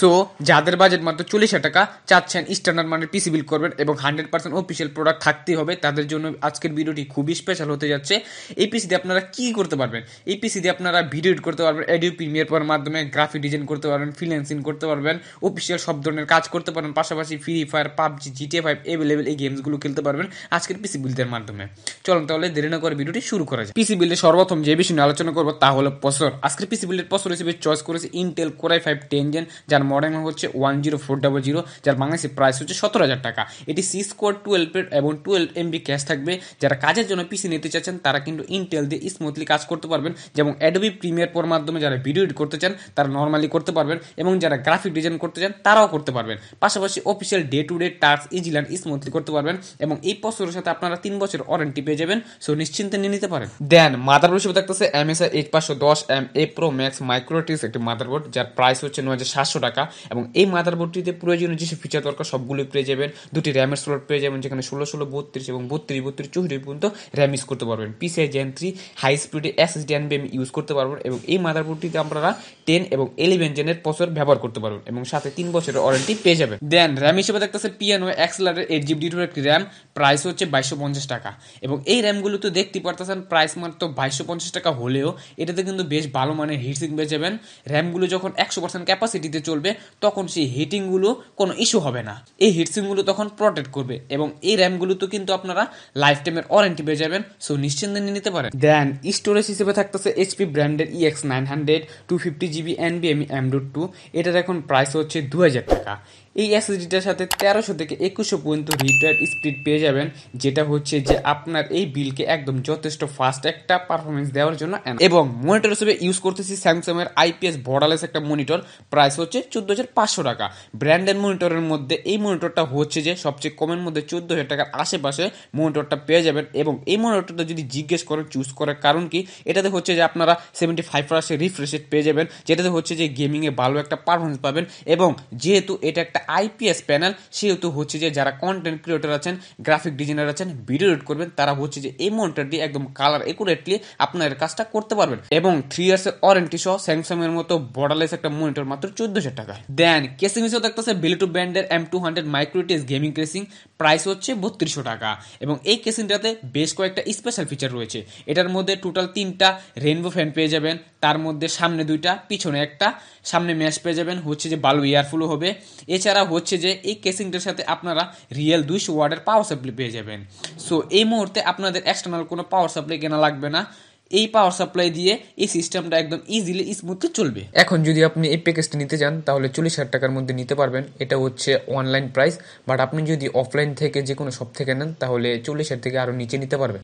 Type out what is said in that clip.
so যাদের budget মাত্র চল্লিশ টাকা চাচ্ছেন স্ট্যান্ডার্ড মানের পিসি বিল করবেন এবং হান্ড্রেড পার্সেন্ট অফিসিয়াল প্রোডাক্ট থাকতেই হবে তাদের জন্য আজকের ভিডিওটি খুবই স্পেশাল হতে যাচ্ছে এই পিসি দিয়ে আপনারা কী করতে পারবেন এই পিসি দিয়ে আপনারা ভিডিও এডিট করতে পারবেন এডিও প্রিমিয়ার পর মাধ্যমে গ্রাফিক ডিজাইন করতে পারবেন ফ্রিল্যান্সিং করতে পারবেন অফিসিয়াল সব ধরনের কাজ করতে পারবেন পাশাপাশি free fire PUBG GTA five available এই গেমসগুলো খেলতে পারবেন আজকের পিসি বিলদের মাধ্যমে চলুন তাহলে দেরি না করে ভিডিওটি শুরু করা যায় পিসি বিলের সর্বপ্রথম যে বিষয় নিয়ে আলোচনা করবো তা হলো পসর আজকের পিসি বিলের পসর হিসেবে চয়েস করেছে Intel core i five ten gen যার যার মডেল হচ্ছে one zero four double zero যার বাংলাদেশের প্রাইস হচ্ছে সতেরো হাজার টাকা এটি সি স্কোয়ার টুয়েলভের এবং টুয়েলভ এমবি ক্যাশ থাকবে যারা কাজের জন্য পিসি নিতে চাচ্ছেন তারা কিন্তু ইনটেল দিয়ে স্মুথলি কাজ করতে পারবেন যেমন অ্যাডোবি প্রিমিয়ার পোর মাধ্যমে যারা ভিডিও এডিট করতে চান তারা নর্মালি করতে পারবেন এবং যারা গ্রাফিক ডিজাইন করতে চান তারাও করতে পারবেন পাশাপাশি official day to day task easily and smoothly করতে পারবেন এবং এই পসরের সাথে আপনারা তিন বছর ওয়ারেন্টি পেয়ে যাবেন সো নিশ্চিন্তে নিয়ে নিতে পারেন দেন মাদারবোর্ড হিসেবে থাকতেছে এম এস এক পাঁচশো দশ M A pro max micro ATX একটি মাদারবোর্ড যার প্রাইস হচ্ছে নয় হাজার সাতশো টাকা টাকা এবং এই মাদারবোর্ডটিতে প্রয়োজনীয় যেসব ফিচার দরকার সবগুলোই পেয়ে যাবেন দুটি র্যামের স্লট পেয়ে যাবেন যেখানে ষোলো ষোলো বত্রিশ এবং বত্রিশ বত্রিশ চৌষট্টি পর্যন্ত র্যাম ইউজ করতে পারবেন পিসিআই জেন থ্রি হাই স্পিডে এসএসডি আমি ইউজ করতে পারবেন এবং এই মাদারবোর্ডটিতে আপনারা টেন এবং ইলেভেন জেনের প্রসেসর ব্যবহার করতে পারবেন এবং সাথে তিন বছরের ওয়ারেন্টি পেয়ে যাবেন দেন র্যাম হিসেবে দেখতেছে পিয়ানো এক্সেলারের এইট জিবি ডিটোর একটি র্যাম প্রাইস হচ্ছে বাইশশো পঞ্চাশ টাকা এবং এই র্যামগুলো তো দেখতে পারতেছেন প্রাইস মাত্র বাইশশো পঞ্চাশ টাকা হলেও এটাতে কিন্তু বেশ ভালো মানের হিটসিং পেয়ে যাবেন র্যামগুলো যখন একশো পার্সেন্ট ক্যাপাসিটিতে চলে চলবে তখন সেই হিটিংগুলো কোনো ইস্যু হবে না এই হিটসিংগুলো তখন প্রোটেক্ট করবে এবং এই র্যামগুলো তো কিন্তু আপনারা লাইফ টাইমের ওয়ারেন্টি পেয়ে যাবেন সো নিশ্চিন্তে নিয়ে নিতে পারেন দেন স্টোরেজ হিসেবে থাকতেছে এইচপি ব্র্যান্ডের EX nine hundred two fifty GB B M dot two এটার এখন প্রাইস হচ্ছে দু হাজার টাকা এই অ্যাসিডিটার সাথে তেরোশো থেকে একুশশো পর্যন্ত রিটার স্পিড পেয়ে যাবেন যেটা হচ্ছে যে আপনার এই বিলকে একদম যথেষ্ট ফাস্ট একটা পারফরমেন্স দেওয়ার জন্য এবং মনিটর হিসেবে ইউজ করতেছি স্যামসাংয়ের আইপিএস বর্ডারলেস একটা মনিটর প্রাইস হচ্ছে চোদ্দো হাজার পাঁচশো টাকা ব্র্যান্ডেড মনিটরের মধ্যে এই মনিটরটা হচ্ছে যে সবচেয়ে কমের মধ্যে চোদ্দো হাজার টাকার আশেপাশে মনিটরটা পেয়ে যাবেন এবং এই মনিটরটা যদি জিজ্ঞেস করেন চুজ করার কারণ কি এটাতে হচ্ছে যে আপনারা সেভেন্টি ফাইভ পার্সেন্ট রিফ্রেশ পেয়ে যাবেন যেটাতে হচ্ছে যে গেমিংয়ে ভালো একটা পারফরমেন্স পাবেন এবং যেহেতু এটা একটা আইপিএস প্যানেল সেহেতু হচ্ছে যে যারা কন্টেন্ট ক্রিয়েটর আছেন গ্রাফিক ডিজাইনার আছেন ভিডিও এডিট করবেন তারা হচ্ছে যে এই মনিটর দিয়ে একদম কালার একুরেটলি আপনার কাজটা করতে পারবেন এবং থ্রি ইয়ার্সের ওয়ারেন্টি সহ স্যামসাং এর মতো বর্ডারলেস একটা মনিটর মাত্র চোদ্দশো টাকা দেন কেসিমিসও দেখতেছে বিলিটু ব্র্যান্ডের M two hundred micro ATX gaming casing price হচ্ছে বত্রিশশো টাকা এবং এই কেসিনটাতে বেশ কয়েকটা স্পেশাল ফিচার রয়েছে এটার মধ্যে টোটাল তিনটা রেনবো ফ্যান পেয়ে যাবেন তার মধ্যে সামনে দুইটা পিছনে একটা সামনে ম্যাশ পেয়ে যাবেন হচ্ছে যে বালু এয়ারফুলও হবে এছাড়া হচ্ছে যে এই কেসিংটার সাথে আপনারা রিয়েল দুইশো ওয়ার্ডের পাওয়ার সাপ্লাই পেয়ে যাবেন সো এই মুহূর্তে আপনাদের এক্সটার্নাল কোনো পাওয়ার সাপ্লাই কেনা লাগবে না এই পাওয়ার সাপ্লাই দিয়ে এই সিস্টেমটা একদম ইজিলি স্মুথলি চলবে এখন যদি আপনি এই প্যাকেজটা নিতে চান তাহলে চল্লিশ হাজার টাকার মধ্যে নিতে পারবেন এটা হচ্ছে অনলাইন প্রাইস বাট আপনি যদি অফলাইন থেকে যে কোনো শপ থেকে নেন তাহলে চল্লিশ হাজার থেকে আরও নিচে নিতে পারবেন